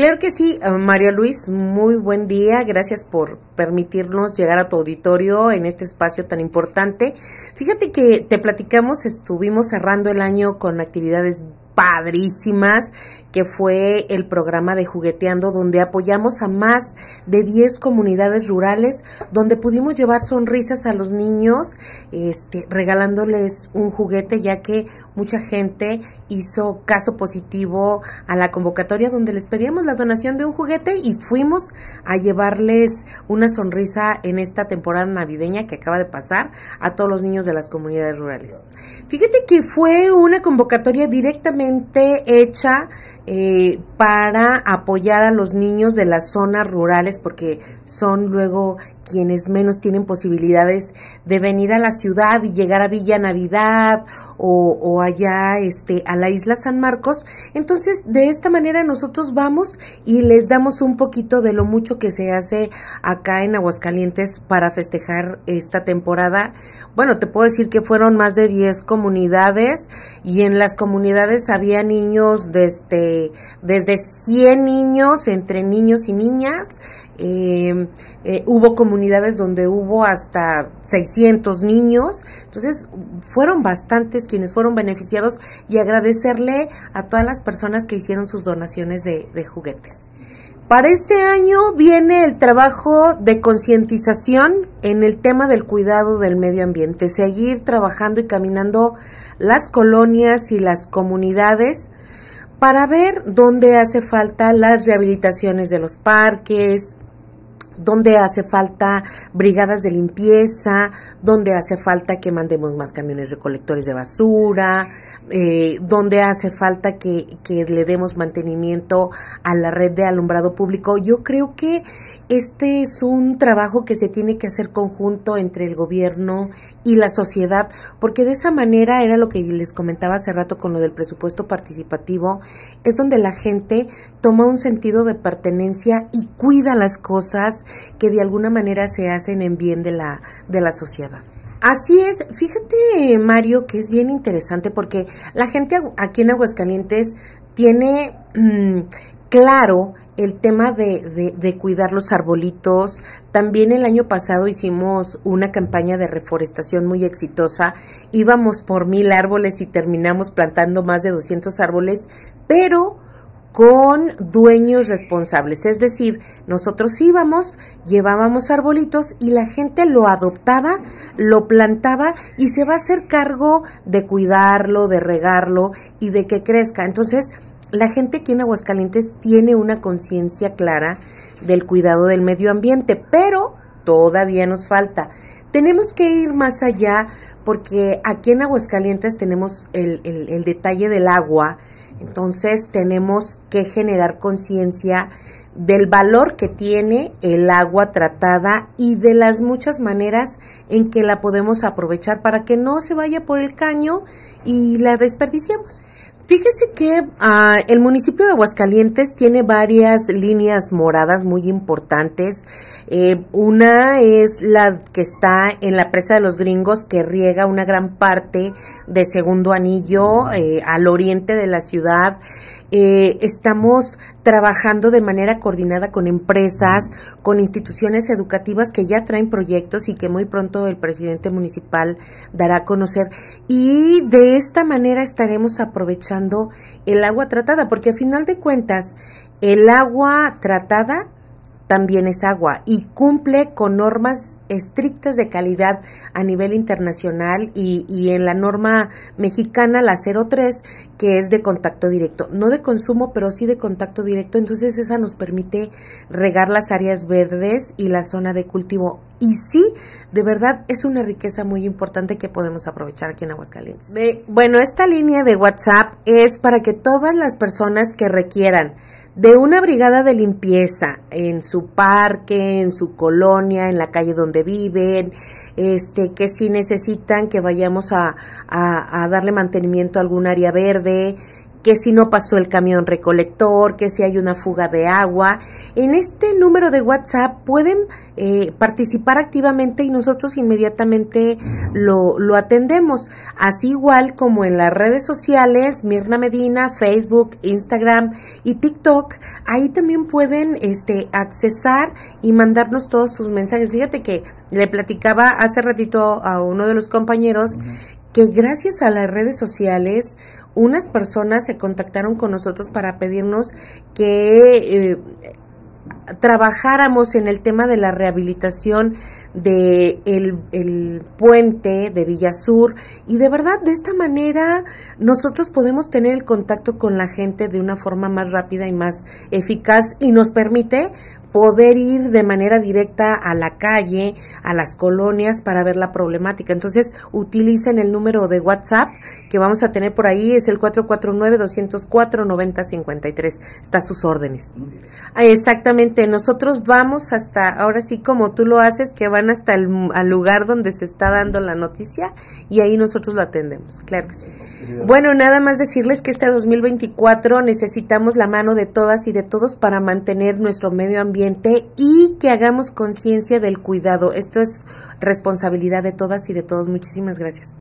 Claro que sí, eh, María Luis, muy buen día. Gracias por permitirnos llegar a tu auditorio en este espacio tan importante. Fíjate que te platicamos, estuvimos cerrando el año con actividades padrísimas, que fue el programa de Jugueteando, donde apoyamos a más de 10 comunidades rurales, donde pudimos llevar sonrisas a los niños, este, regalándoles un juguete, ya que mucha gente hizo caso positivo a la convocatoria donde les pedíamos la donación de un juguete y fuimos a llevarles una sonrisa en esta temporada navideña que acaba de pasar a todos los niños de las comunidades rurales. Fíjate que fue una convocatoria directamente hecha eh, para apoyar a los niños de las zonas rurales, porque son luego quienes menos tienen posibilidades de venir a la ciudad y llegar a Villa Navidad o, allá este, a la isla San Marcos. Entonces, de esta manera nosotros vamos y les damos un poquito de lo mucho que se hace acá en Aguascalientes para festejar esta temporada. Bueno, te puedo decir que fueron más de 10 comunidades y en las comunidades había niños desde, desde 100 niños, entre niños y niñas. Em, eh, hubo comunidades donde hubo hasta 600 niños. Entonces, fueron bastantes quienes fueron beneficiados y agradecerle a todas las personas que hicieron sus donaciones de, de juguetes. Para este año viene el trabajo de concientización en el tema del cuidado del medio ambiente, seguir trabajando y caminando las colonias y las comunidades para ver dónde hace falta las rehabilitaciones de los parques, donde hace falta brigadas de limpieza, donde hace falta que mandemos más camiones recolectores de basura, eh, donde hace falta que, que le demos mantenimiento a la red de alumbrado público. Yo creo que este es un trabajo que se tiene que hacer conjunto entre el gobierno y la sociedad, porque de esa manera era lo que les comentaba hace rato con lo del presupuesto participativo, es donde la gente toma un sentido de pertenencia y cuida las cosas que de alguna manera se hacen en bien de la, de la sociedad. Así es, fíjate Mario que es bien interesante porque la gente aquí en Aguascalientes tiene mm, claro el tema de, de, de, cuidar los arbolitos. También el año pasado hicimos una campaña de reforestación muy exitosa. Íbamos por mil árboles y terminamos plantando más de 200 árboles, pero con dueños responsables. Es decir, nosotros íbamos, llevábamos arbolitos y la gente lo adoptaba, lo plantaba y se va a hacer cargo de cuidarlo, de regarlo y de que crezca. Entonces, la gente aquí en Aguascalientes tiene una conciencia clara del cuidado del medio ambiente, pero todavía nos falta. Tenemos que ir más allá porque aquí en Aguascalientes tenemos el, el, el detalle del agua entonces tenemos que generar conciencia del valor que tiene el agua tratada y de las muchas maneras en que la podemos aprovechar para que no se vaya por el caño y la desperdiciemos. Fíjese que ah, el municipio de Aguascalientes tiene varias líneas moradas muy importantes. Eh, una es la que está en la presa de los gringos que riega una gran parte de Segundo Anillo eh, al oriente de la ciudad. Eh, estamos trabajando de manera coordinada con empresas, con instituciones educativas que ya traen proyectos y que muy pronto el presidente municipal dará a conocer. Y de esta manera estaremos aprovechando el agua tratada, porque a final de cuentas, el agua tratada también es agua y cumple con normas estrictas de calidad a nivel internacional y, en la norma mexicana, la 03, que es de contacto directo. No de consumo, pero sí de contacto directo. Entonces esa nos permite regar las áreas verdes y la zona de cultivo. Y sí, de verdad es una riqueza muy importante que podemos aprovechar aquí en Aguascalientes. Bueno, esta línea de WhatsApp es para que todas las personas que requieran de una brigada de limpieza en su parque, en su colonia, en la calle donde viven, este, que si necesitan que vayamos a, a darle mantenimiento a algún área verde, que si no pasó el camión recolector, que si hay una fuga de agua. En este número de WhatsApp pueden eh, participar activamente y nosotros inmediatamente lo, lo atendemos. Así igual como en las redes sociales, Mirna Medina, Facebook, Instagram y TikTok, ahí también pueden este, accesar y mandarnos todos sus mensajes. Fíjate que le platicaba hace ratito a uno de los compañeros que gracias a las redes sociales unas personas se contactaron con nosotros para pedirnos que eh, trabajáramos en el tema de la rehabilitación de el, puente de Villasur y de verdad de esta manera nosotros podemos tener el contacto con la gente de una forma más rápida y más eficaz y nos permite poder ir de manera directa a la calle, a las colonias para ver la problemática. Entonces, utilicen el número de WhatsApp que vamos a tener por ahí, es el 449-204-9053. Está sus órdenes. Ah, exactamente, nosotros vamos hasta, ahora sí como tú lo haces, que van hasta el lugar donde se está dando la noticia y ahí nosotros lo atendemos, claro que sí. Bueno, nada más decirles que este 2024 necesitamos la mano de todas y de todos para mantener nuestro medio ambiente y que hagamos conciencia del cuidado. Esto es responsabilidad de todas y de todos. Muchísimas gracias.